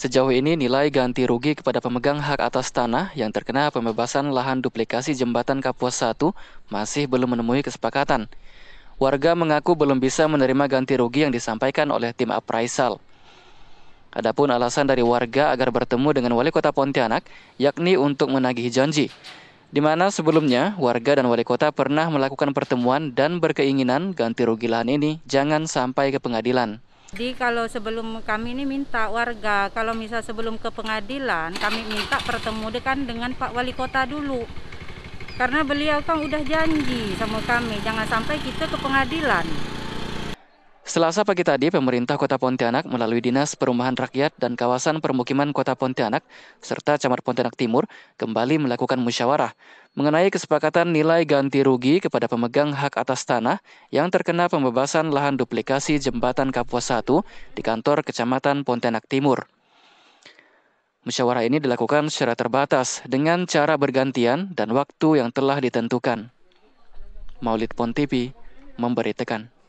Sejauh ini nilai ganti rugi kepada pemegang hak atas tanah yang terkena pembebasan lahan duplikasi jembatan Kapuas 1 masih belum menemui kesepakatan. Warga mengaku belum bisa menerima ganti rugi yang disampaikan oleh tim appraisal. Adapun alasan dari warga agar bertemu dengan wali kota Pontianak, yakni untuk menagih janji di mana sebelumnya warga dan wali kota pernah melakukan pertemuan dan berkeinginan ganti rugi lahan ini jangan sampai ke pengadilan. Jadi kalau sebelum kami ini minta warga, kalau misal sebelum ke pengadilan, kami minta pertemu dengan Pak Wali Kota dulu. Karena beliau kan udah janji sama kami, jangan sampai kita ke pengadilan. Selasa pagi tadi, pemerintah Kota Pontianak melalui Dinas Perumahan Rakyat dan Kawasan Permukiman Kota Pontianak serta Camat Pontianak Timur kembali melakukan musyawarah mengenai kesepakatan nilai ganti rugi kepada pemegang hak atas tanah yang terkena pembebasan lahan duplikasi Jembatan Kapuas 1 di kantor Kecamatan Pontianak Timur. Musyawarah ini dilakukan secara terbatas dengan cara bergantian dan waktu yang telah ditentukan. Maulid Pontipi memberitakan.